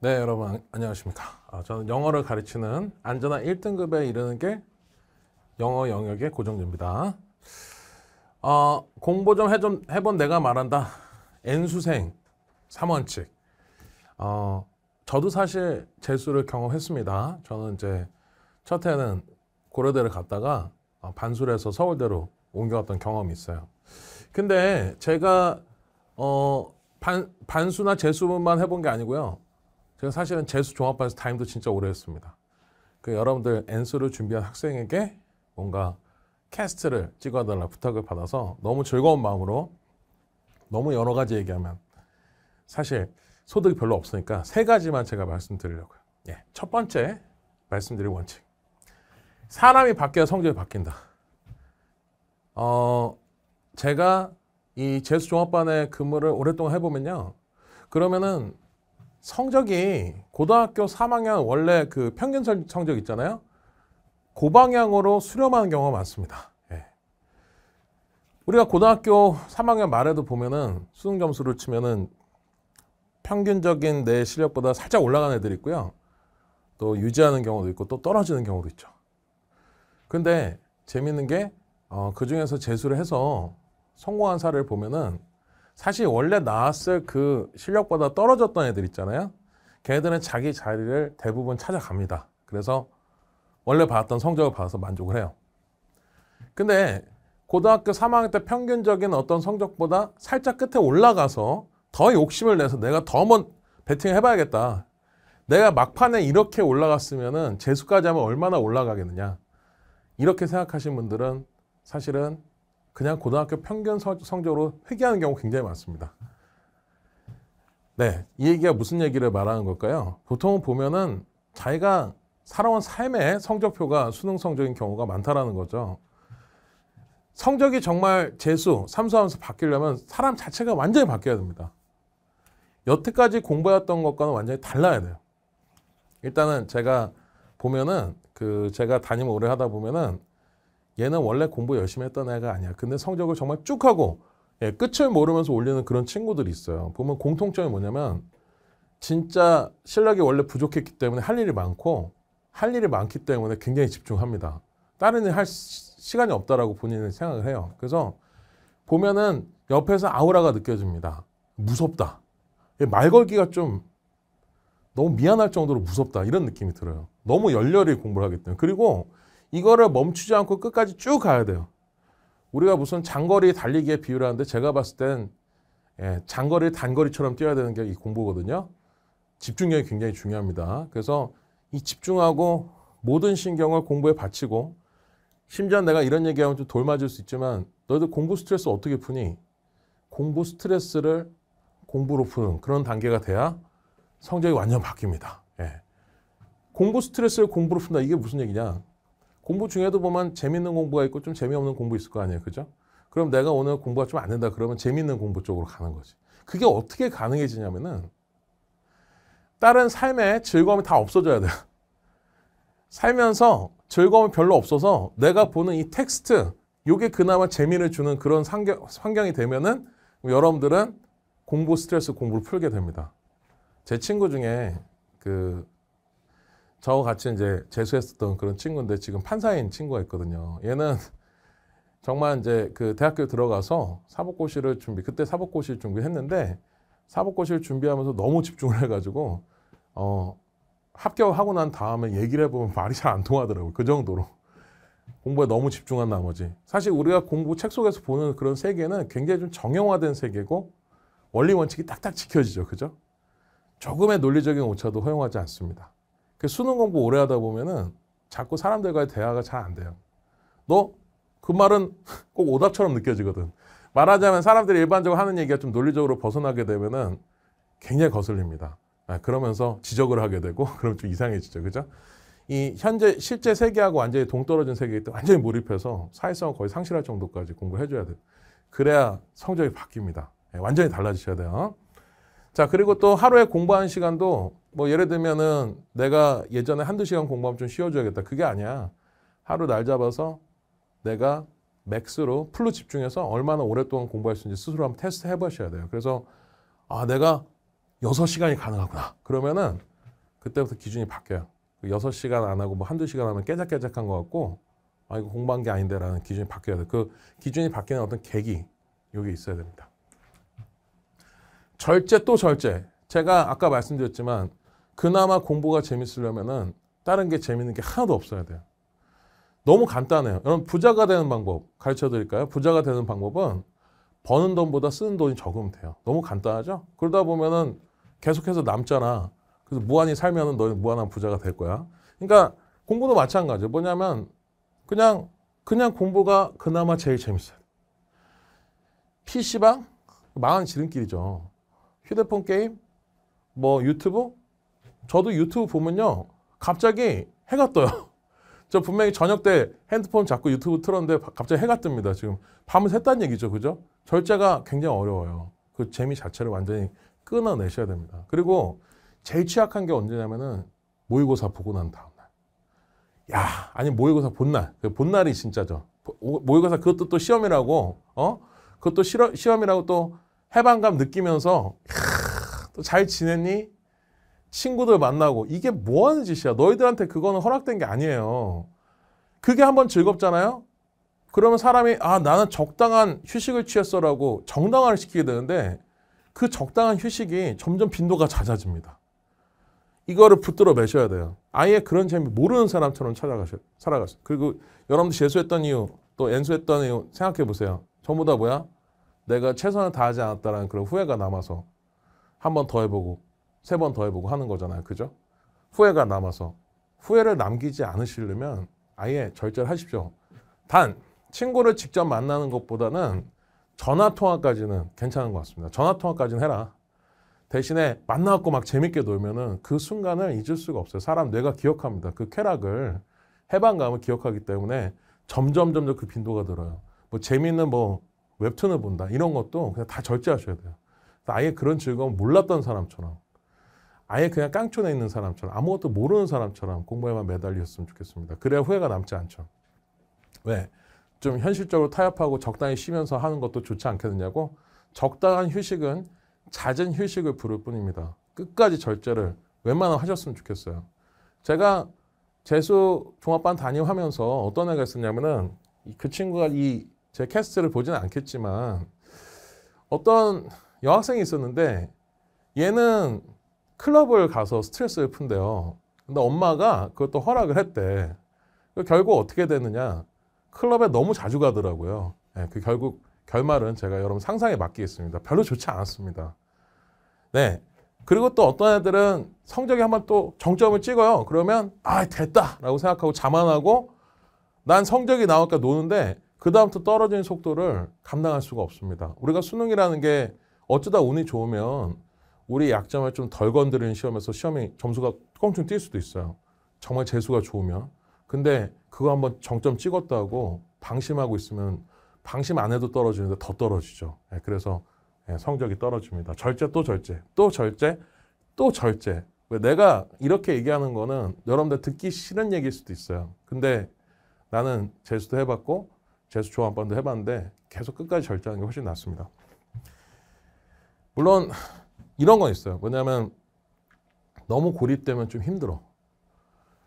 네, 여러분 안녕하십니까. 아, 저는 영어를 가르치는 안전한 1등급에 이르는 게 영어 영역의 고정입니다 어, 공부 좀, 해좀 해본 내가 말한다. N수생 3원칙. 어, 저도 사실 재수를 경험했습니다. 저는 이제 첫 해는 고려대를 갔다가 어, 반수를해서 서울대로 옮겨갔던 경험이 있어요. 근데 제가 어, 반, 반수나 재수만 해본 게 아니고요. 제가 사실은 재수 종합반에서 타임도 진짜 오래 했습니다. 그 여러분들 엔수를 준비한 학생에게 뭔가 캐스트를 찍어달라 부탁을 받아서 너무 즐거운 마음으로 너무 여러 가지 얘기하면 사실 소득이 별로 없으니까 세 가지만 제가 말씀드리려고요. 예, 첫 번째 말씀드린 원칙. 사람이 바뀌어 성질이 바뀐다. 어, 제가 이 재수종합반에 근무를 오랫동안 해보면요. 그러면은 성적이 고등학교 3학년 원래 그 평균 성적 있잖아요. 고방향으로 수렴하는 경우가 많습니다. 예. 우리가 고등학교 3학년 말에도 보면은 수능 점수를 치면은 평균적인 내 실력보다 살짝 올라간 애들이 있고요. 또 유지하는 경우도 있고 또 떨어지는 경우도 있죠. 근데 재밌는 게 어, 그중에서 재수를 해서 성공한 사례를 보면은 사실 원래 나왔을 그 실력보다 떨어졌던 애들 있잖아요. 걔들은 자기 자리를 대부분 찾아갑니다. 그래서 원래 받았던 성적을 받아서 만족을 해요. 근데 고등학교 3학년 때 평균적인 어떤 성적보다 살짝 끝에 올라가서 더 욕심을 내서 내가 더먼 배팅 을 해봐야겠다. 내가 막판에 이렇게 올라갔으면은 재수까지 하면 얼마나 올라가겠느냐. 이렇게 생각하신 분들은 사실은 그냥 고등학교 평균 성적으로 회귀하는 경우 굉장히 많습니다. 네, 이 얘기가 무슨 얘기를 말하는 걸까요? 보통 보면은 자기가 살아온 삶의 성적표가 수능 성적인 경우가 많다라는 거죠. 성적이 정말 재수, 삼수하면서 바뀌려면 사람 자체가 완전히 바뀌어야 됩니다. 여태까지 공부했던 것과는 완전히 달라야 돼요. 일단은 제가 보면은 그 제가 다니 오래 하다 보면은 얘는 원래 공부 열심히 했던 애가 아니야. 근데 성적을 정말 쭉 하고 예, 끝을 모르면서 올리는 그런 친구들이 있어요. 보면 공통점이 뭐냐면 진짜 실력이 원래 부족했기 때문에 할 일이 많고 할 일이 많기 때문에 굉장히 집중합니다. 다른 일할 시간이 없다라고 본인은 생각을 해요. 그래서 보면은 옆에서 아우라가 느껴집니다. 무섭다. 예, 말 걸기가 좀 너무 미안할 정도로 무섭다. 이런 느낌이 들어요. 너무 열렬히 공부를 하기 때문에. 그리고 이거를 멈추지 않고 끝까지 쭉 가야 돼요. 우리가 무슨 장거리 달리기에 비유를 하는데 제가 봤을 땐 예, 장거리 단거리처럼 뛰어야 되는 게 이 공부거든요. 집중력이 굉장히 중요합니다. 그래서 이 집중하고 모든 신경을 공부에 바치고 심지어 내가 이런 얘기하면 좀 돌맞을 수 있지만 너희들 공부 스트레스 어떻게 푸니? 공부 스트레스를 공부로 푸는 그런 단계가 돼야 성적이 완전 바뀝니다. 예. 공부 스트레스를 공부로 푼다. 이게 무슨 얘기냐? 공부 중에도 보면 재밌는 공부가 있고 좀 재미없는 공부 있을 거 아니에요. 그죠? 그럼 내가 오늘 공부가 좀 안 된다 그러면 재밌는 공부 쪽으로 가는 거지. 그게 어떻게 가능해지냐면은 다른 삶의 즐거움이 다 없어져야 돼요. 살면서 즐거움이 별로 없어서 내가 보는 이 텍스트, 요게 그나마 재미를 주는 그런 상경 환경이 되면은 여러분들은 공부 스트레스 공부를 풀게 됩니다. 제 친구 중에 그 저하고 같이 이제 재수했었던 그런 친구인데 지금 판사인 친구가 있거든요. 얘는 정말 이제 그 대학교 들어가서 사법고시를 준비, 그때 사법고시 준비했는데 사법고시를 준비하면서 너무 집중을 해가지고 어 합격하고 난 다음에 얘기를 해보면 말이 잘 안 통하더라고요. 그 정도로. 공부에 너무 집중한 나머지. 사실 우리가 공부 책 속에서 보는 그런 세계는 굉장히 좀 정형화된 세계고 원리 원칙이 딱딱 지켜지죠. 그죠? 조금의 논리적인 오차도 허용하지 않습니다. 그 수능 공부 오래 하다 보면은 자꾸 사람들과의 대화가 잘 안 돼요. 너 그 말은 꼭 오답처럼 느껴지거든. 말하자면 사람들이 일반적으로 하는 얘기가 좀 논리적으로 벗어나게 되면은 굉장히 거슬립니다. 아, 그러면서 지적을 하게 되고 그럼 좀 이상해지죠. 그죠? 이 현재 실제 세계하고 완전히 동떨어진 세계에 완전히 몰입해서 사회성을 거의 상실할 정도까지 공부 해줘야 돼 그래야 성적이 바뀝니다. 예, 완전히 달라지셔야 돼요. 자, 그리고 또 하루에 공부하는 시간도 뭐 예를 들면은 내가 예전에 한두 시간 공부하면 좀 쉬어줘야겠다. 그게 아니야. 하루 날 잡아서 내가 맥스로 풀로 집중해서 얼마나 오랫동안 공부할 수 있는지 스스로 한번 테스트 해보셔야 돼요. 그래서 아, 내가 6시간이 가능하구나. 그러면은 그때부터 기준이 바뀌어요. 6시간 안 하고 뭐 한두 시간 하면 깨작깨작한 것 같고 아, 이거 공부한 게 아닌데라는 기준이 바뀌어야 돼요. 그 기준이 바뀌는 어떤 계기, 요게 있어야 됩니다. 절제 또 절제. 제가 아까 말씀드렸지만 그나마 공부가 재밌으려면은 다른 게 재밌는 게 하나도 없어야 돼요. 너무 간단해요. 여러분 부자가 되는 방법 가르쳐 드릴까요? 부자가 되는 방법은 버는 돈보다 쓰는 돈이 적으면 돼요. 너무 간단하죠? 그러다 보면은 계속해서 남잖아. 그래서 무한히 살면은 너는 무한한 부자가 될 거야. 그러니까 공부도 마찬가지예요. 뭐냐면 그냥 그냥 공부가 그나마 제일 재밌어요. PC방 망한 지름길이죠. 휴대폰 게임, 뭐 유튜브? 저도 유튜브 보면요. 갑자기 해가 떠요. 저 분명히 저녁 때 핸드폰 잡고 유튜브 틀었는데 갑자기 해가 뜹니다. 지금 밤을 샜다는 얘기죠. 그죠? 절제가 굉장히 어려워요. 그 재미 자체를 완전히 끊어내셔야 됩니다. 그리고 제일 취약한 게 언제냐면은 모의고사 보고 난 다음날. 야, 아니 모의고사 본날. 그 본날이 진짜죠. 모의고사 그것도 또 시험이라고, 어? 그것도 실어, 시험이라고 또 해방감 느끼면서 또 잘 지냈니? 친구들 만나고 이게 뭐 하는 짓이야? 너희들한테 그거는 허락된 게 아니에요. 그게 한번 즐겁잖아요. 그러면 사람이 아 나는 적당한 휴식을 취했어라고 정당화를 시키게 되는데 그 적당한 휴식이 점점 빈도가 잦아집니다. 이거를 붙들어 매셔야 돼요. 아예 그런 재미 모르는 사람처럼 찾아가셔 살아가세요. 그리고 여러분들 재수했던 이유 또 엔수했던 이유 생각해 보세요. 전부 다 뭐야? 내가 최선을 다하지 않았다라는 그런 후회가 남아서 한 번 더 해보고 세 번 더 해보고 하는 거잖아요. 그죠? 후회가 남아서 후회를 남기지 않으시려면 아예 절제하십시오. 단 친구를 직접 만나는 것보다는 전화 통화까지는 괜찮은 것 같습니다. 전화 통화까지는 해라. 대신에 만나고막 재밌게 놀면은 그 순간을 잊을 수가 없어요. 사람 뇌가 기억합니다. 그 쾌락을 해방감을 기억하기 때문에 점점 점점 그 빈도가 늘어요. 뭐 재미있는 뭐 웹툰을 본다 이런 것도 그냥 다 절제하셔야 돼요. 아예 그런 즐거움 몰랐던 사람처럼 아예 그냥 깡촌에 있는 사람처럼 아무것도 모르는 사람처럼 공부에만 매달렸으면 좋겠습니다. 그래야 후회가 남지 않죠. 왜? 좀 현실적으로 타협하고 적당히 쉬면서 하는 것도 좋지 않겠느냐고? 적당한 휴식은 잦은 휴식을 부를 뿐입니다. 끝까지 절제를 웬만하면 하셨으면 좋겠어요. 제가 재수 종합반 담임하면서 어떤 애가 있었냐면은 그 친구가 이제 캐스트를 보지는 않겠지만 어떤 여학생이 있었는데 얘는 클럽을 가서 스트레스를 푼대요. 근데 엄마가 그것도 허락을 했대. 결국 어떻게 됐느냐 클럽에 너무 자주 가더라고요. 네, 그 결국 결말은 제가 여러분 상상에 맡기겠습니다. 별로 좋지 않았습니다. 네. 그리고 또 어떤 애들은 성적이 한번 또 정점을 찍어요. 그러면 아 됐다 라고 생각하고 자만하고 난 성적이 나오니까 노는데 그다음부터 떨어지는 속도를 감당할 수가 없습니다. 우리가 수능이라는 게 어쩌다 운이 좋으면 우리 약점을 좀 덜 건드리는 시험에서 시험이 점수가 껑충 뛸 수도 있어요. 정말 재수가 좋으면. 근데 그거 한번 정점 찍었다고 방심하고 있으면 방심 안 해도 떨어지는데 더 떨어지죠. 예, 그래서 예, 성적이 떨어집니다. 절제 또 절제, 또 절제, 또 절제. 내가 이렇게 얘기하는 거는 여러분들 듣기 싫은 얘기일 수도 있어요. 근데 나는 재수도 해봤고 재수 조합 반도 해봤는데 계속 끝까지 절제하는 게 훨씬 낫습니다. 물론 이런 건 있어요. 뭐냐면 너무 고립되면 좀 힘들어.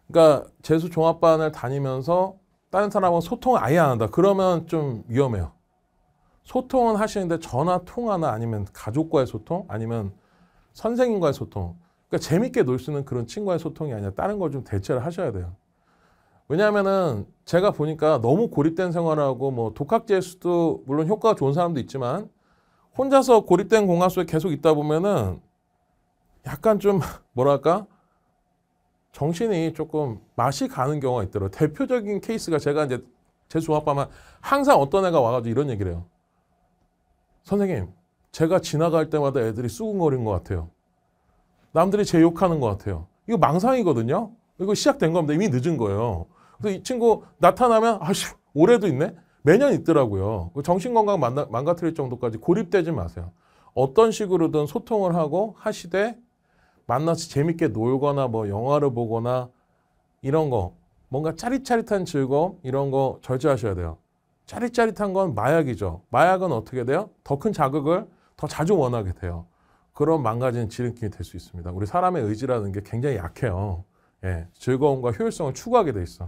그러니까 재수 종합반을 다니면서 다른 사람하고 소통을 아예 안 한다. 그러면 좀 위험해요. 소통은 하시는데 전화 통화나 아니면 가족과의 소통 아니면 선생님과의 소통 그러니까 재밌게 놀 수 있는 그런 친구와의 소통이 아니라 다른 걸 좀 대체를 하셔야 돼요. 왜냐하면은 제가 보니까 너무 고립된 생활하고 뭐 독학제일 수도 물론 효과가 좋은 사람도 있지만 혼자서 고립된 공간 속에 계속 있다 보면은 약간 좀 뭐랄까 정신이 조금 맛이 가는 경우가 있더라고 대표적인 케이스가 제가 이제 제 조합하면 항상 어떤 애가 와가지고 이런 얘기를 해요. 선생님, 제가 지나갈 때마다 애들이 쑥근거리는 것 같아요. 남들이 제 욕하는 것 같아요. 이거 망상이거든요. 이거 시작된 겁니다. 이미 늦은 거예요. 그래서 이 친구 나타나면 아씨 올해도 있네. 매년 있더라고요. 그 정신건강 망가뜨릴 정도까지 고립되지 마세요. 어떤 식으로든 소통을 하고 하시되 만나서 재밌게 놀거나 뭐 영화를 보거나 이런 거 뭔가 짜릿짜릿한 즐거움 이런 거 절제하셔야 돼요. 짜릿짜릿한 건 마약이죠. 마약은 어떻게 돼요? 더 큰 자극을 더 자주 원하게 돼요. 그런 망가진 지름길이 될 수 있습니다. 우리 사람의 의지라는 게 굉장히 약해요. 예, 즐거움과 효율성을 추구하게 돼 있어.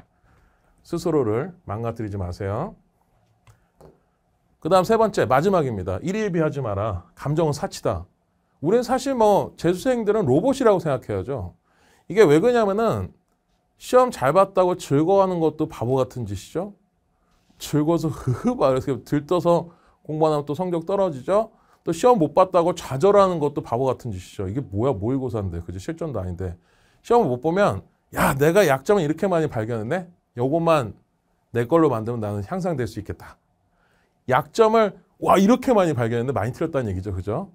스스로를 망가뜨리지 마세요. 그 다음 세 번째, 마지막입니다. 일일비하지 마라. 감정은 사치다. 우린 사실 뭐 재수생들은 로봇이라고 생각해야죠. 이게 왜 그러냐면은 시험 잘 봤다고 즐거워하는 것도 바보 같은 짓이죠. 즐거워서 흐흐 막 이렇게 들떠서 공부하면 또 성적 떨어지죠. 또 시험 못 봤다고 좌절하는 것도 바보 같은 짓이죠. 이게 뭐야 모의고사인데 그지 실전도 아닌데 시험 못 보면 야 내가 약점을 이렇게 많이 발견했네. 요것만 내 걸로 만들면 나는 향상될 수 있겠다. 약점을 와 이렇게 많이 발견했는데 많이 틀렸다는 얘기죠. 그죠?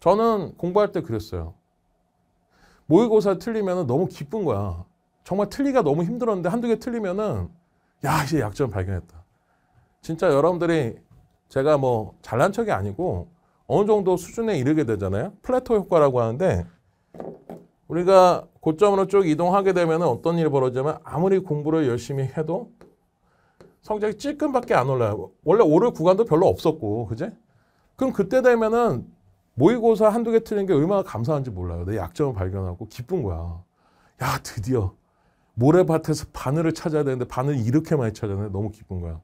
저는 공부할 때 그랬어요. 모의고사 틀리면 너무 기쁜 거야. 정말 틀리가 너무 힘들었는데 한두 개 틀리면은 야 이제 약점 발견했다. 진짜 여러분들이 제가 뭐 잘난 척이 아니고 어느 정도 수준에 이르게 되잖아요. 플래토 효과라고 하는데 우리가 고점으로 쭉 이동하게 되면 어떤 일이 벌어지냐면 아무리 공부를 열심히 해도 성적이 찔끔밖에 안 올라요. 원래 오를 구간도 별로 없었고, 그제? 그럼 그때 되면은 모의고사 한두 개 틀린 게 얼마나 감사한지 몰라요. 내 약점을 발견하고 기쁜 거야. 야, 드디어 모래밭에서 바늘을 찾아야 되는데 바늘 이렇게 많이 찾아내 너무 기쁜 거야.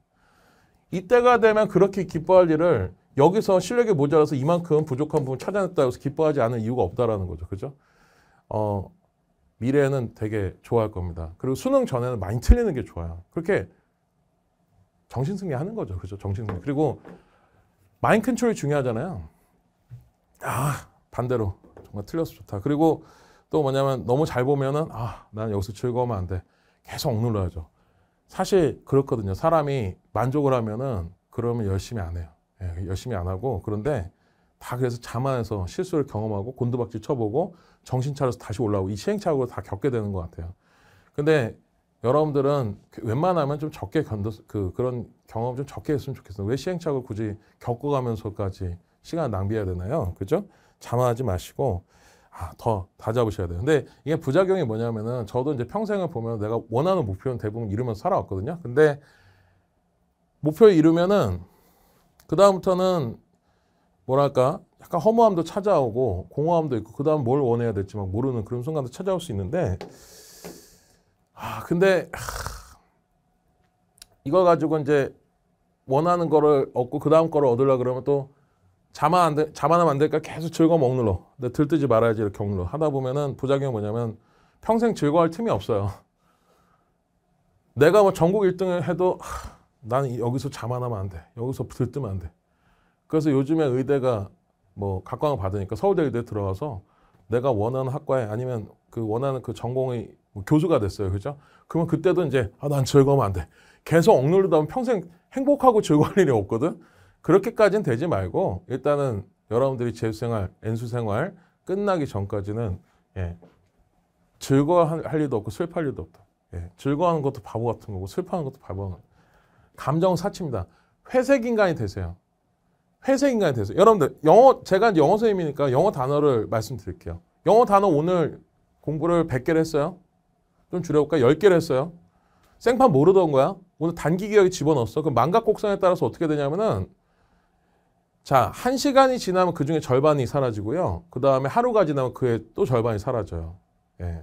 이때가 되면 그렇게 기뻐할 일을 여기서 실력이 모자라서 이만큼 부족한 부분 찾아냈다고 해서 기뻐하지 않을 이유가 없다라는 거죠. 그죠? 어, 미래에는 되게 좋아할 겁니다. 그리고 수능 전에는 많이 틀리는 게 좋아요. 그렇게 정신승리 하는 거죠. 그죠? 정신승리. 그리고 마인 컨트롤이 중요하잖아요. 아, 반대로. 정말 틀려서 좋다. 그리고 또 뭐냐면 너무 잘 보면은 아, 난 여기서 즐거우면 안 돼. 계속 억눌러야죠. 사실 그렇거든요. 사람이 만족을 하면은 그러면 열심히 안 해요. 예, 열심히 안 하고 그런데 다 그래서 자만해서 실수를 경험하고 곤두박질 쳐보고 정신 차려서 다시 올라오고 이 시행착오를 다 겪게 되는 것 같아요. 근데 여러분들은 그 웬만하면 좀 적게 견뎌 그 그런 경험 좀 적게 했으면 좋겠어요. 왜 시행착오를 굳이 겪어가면서까지 시간 낭비해야 되나요? 그죠? 자만하지 마시고 아, 더 다잡으셔야 돼요. 근데 이게 부작용이 뭐냐면은 저도 이제 평생을 보면 내가 원하는 목표는 대부분 이루면서 살아왔거든요. 근데 목표 에 이루면은 그다음부터는 뭐랄까 약간 허무함도 찾아오고 공허함도 있고 그 다음 뭘 원해야 될지 막 모르는 그런 순간도 찾아올 수 있는데 아 근데 이거 가지고 이제 원하는 거를 얻고 그 다음 거를 얻으려 그러면 또 자만 안 돼, 자만하면 안될까 계속 즐거워 먹눌러 근데 들뜨지 말아야지 이렇게 억눌러 하다 보면은 부작용이 뭐냐면 평생 즐거워할 틈이 없어요 내가 뭐 전국 1등을 해도 나는 여기서 자만하면 안 돼 여기서 들뜨면 안돼 그래서 요즘에 의대가 뭐 각광을 받으니까 서울대 의대 들어가서 내가 원하는 학과에 아니면 그 원하는 그 전공의 뭐 교수가 됐어요. 그죠? 그러면 그때도 이제 아, 난 즐거우면 안 돼. 계속 억누르다 보면 평생 행복하고 즐거울 일이 없거든. 그렇게까지는 되지 말고 일단은 여러분들이 재수생활, 엔수생활 끝나기 전까지는 예, 즐거워할 일도 없고 슬퍼할 일도 없다. 예, 즐거워하는 것도 바보 같은 거고 슬퍼하는 것도 바보 같은 거. 감정은 사치입니다. 회색 인간이 되세요. 회색 인간이 되세요. 여러분들 영어 제가 영어 선생님이니까 영어 단어를 말씀드릴게요. 영어 단어 오늘 공부를 100개를 했어요. 좀 줄여볼까? 요 10개를 했어요. 생판 모르던 거야. 오늘 단기 기억에 집어넣었어. 그럼 망각 곡선에 따라서 어떻게 되냐면은 자, 한 시간이 지나면 그 중에 절반이 사라지고요. 그 다음에 하루가 지나면 그의 또 절반이 사라져요. 예.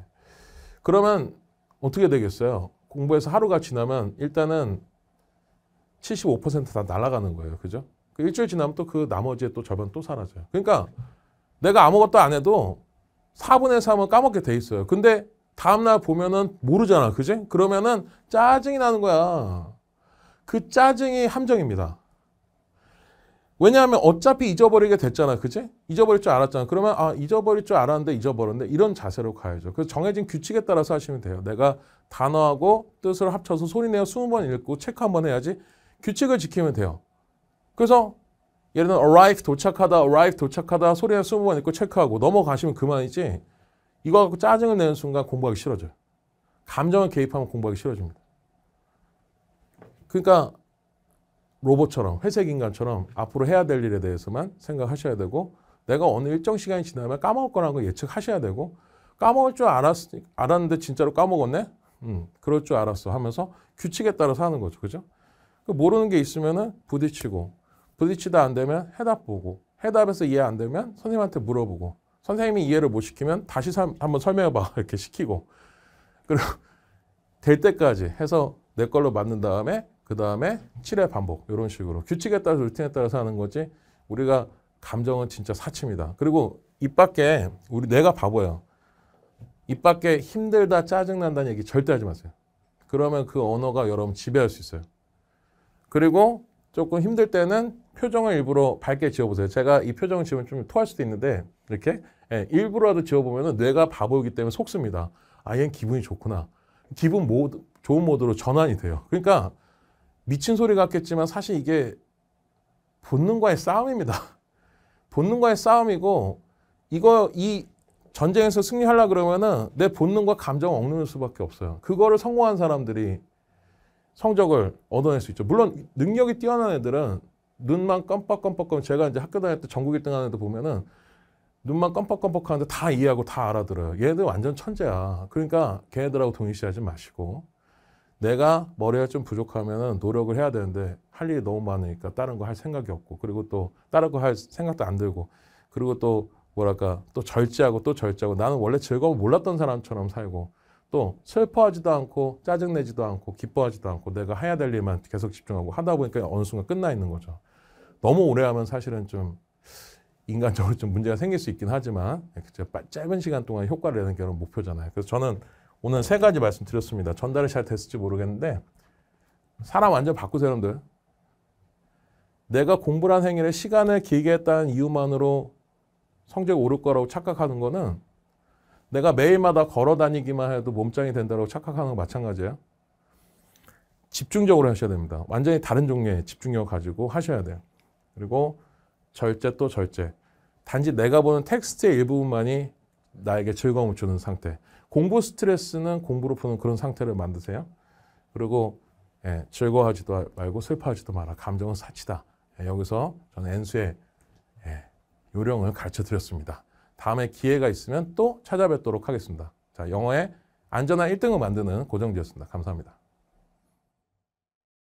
그러면 어떻게 되겠어요? 공부해서 하루가 지나면 일단은 75%다 날아가는 거예요. 그죠? 그 일주일 지나면 또 그나머지에또 절반 또 사라져요. 그러니까 내가 아무것도 안 해도 4분의 3은 까먹게 돼 있어요. 근데 다음날 보면은 모르잖아. 그지? 그러면은 짜증이 나는 거야. 그 짜증이 함정입니다. 왜냐하면 어차피 잊어버리게 됐잖아. 그지? 잊어버릴 줄 알았잖아. 그러면 아, 잊어버릴 줄 알았는데 잊어버렸는데 이런 자세로 가야죠. 그래서 정해진 규칙에 따라서 하시면 돼요. 내가 단어하고 뜻을 합쳐서 소리내어 20번 읽고 체크 한번 해야지 규칙을 지키면 돼요. 그래서 예를 들면 arrive 도착하다, arrive 도착하다 소리는 20번 있고 체크하고 넘어가시면 그만이지 이거 갖고 짜증을 내는 순간 공부하기 싫어져요. 감정을 개입하면 공부하기 싫어집니다. 그러니까 로봇처럼 회색 인간처럼 앞으로 해야 될 일에 대해서만 생각하셔야 되고 내가 어느 일정 시간이 지나면 까먹을 거라는 걸 예측하셔야 되고 까먹을 줄 알았, 알았는데 진짜로 까먹었네? 음, 그럴 줄 알았어 하면서 규칙에 따라서 하는 거죠. 그죠? 그 모르는 게 있으면은 부딪히고 부딪히다 안 되면 해답 보고 해답에서 이해 안 되면 선생님한테 물어보고 선생님이 이해를 못 시키면 다시 한번 설명해봐 이렇게 시키고 그리고 될 때까지 해서 내 걸로 맞는 다음에 그 다음에 7회 반복 이런 식으로 규칙에 따라서 루틴에 따라서 하는 거지 우리가 감정은 진짜 사치입니다. 그리고 입 밖에 우리 내가 바보예요. 입 밖에 힘들다 짜증난다는 얘기 절대 하지 마세요. 그러면 그 언어가 여러분 지배할 수 있어요. 그리고 조금 힘들 때는 표정을 일부러 밝게 지어보세요. 제가 이 표정을 지으면 좀 토할 수도 있는데 이렇게 예, 일부러라도 지어보면 뇌가 바보이기 때문에 속습니다. 아, 얘는 기분이 좋구나. 기분 모드, 좋은 모드로 전환이 돼요. 그러니까 미친 소리 같겠지만 사실 이게 본능과의 싸움입니다. 본능과의 싸움이고 이거 이 전쟁에서 승리하려 그러면은 내 본능과 감정을 억누를 수밖에 없어요. 그거를 성공한 사람들이 성적을 얻어낼 수 있죠. 물론 능력이 뛰어난 애들은 눈만 껌뻑껌뻑껌 제가 이제 학교 다닐 때 전국 1등 하는 데 보면은 눈만 껌뻑껌뻑 하는데 다 이해하고 다 알아들어요. 얘들 완전 천재야. 그러니까 걔들하고 네 동일시하지 마시고 내가 머리가 좀 부족하면은 노력을 해야 되는데 할 일이 너무 많으니까 다른 거 할 생각이 없고 그리고 또 다른 거 할 생각도 안 들고 그리고 또 뭐랄까 또 절제하고 또 절제하고 나는 원래 즐거움 몰랐던 사람처럼 살고 또 슬퍼하지도 않고 짜증내지도 않고 기뻐하지도 않고 내가 해야 될 일만 계속 집중하고 하다 보니까 어느 순간 끝나 있는 거죠. 너무 오래 하면 사실은 좀 인간적으로 좀 문제가 생길 수 있긴 하지만 짧은 시간 동안 효과를 내는 게 목표잖아요. 그래서 저는 오늘 세 가지 말씀드렸습니다. 전달이 잘 됐을지 모르겠는데 사람 완전 바꾸세요, 여러분들. 내가 공부란 행위를 시간을 길게 했다는 이유만으로 성적이 오를 거라고 착각하는 거는 내가 매일마다 걸어 다니기만 해도 몸짱이 된다고 착각하는 거 마찬가지예요. 집중적으로 하셔야 됩니다. 완전히 다른 종류의 집중력을 가지고 하셔야 돼요. 그리고 절제 또 절제. 단지 내가 보는 텍스트의 일부분만이 나에게 즐거움을 주는 상태. 공부 스트레스는 공부로 푸는 그런 상태를 만드세요. 그리고 예, 즐거워하지도 말고 슬퍼하지도 마라. 감정은 사치다. 예, 여기서 저는 엔수의 예, 요령을 가르쳐 드렸습니다. 다음에 기회가 있으면 또 찾아뵙도록 하겠습니다. 자, 영어의 안전한 1등을 만드는 고정지였습니다. 감사합니다.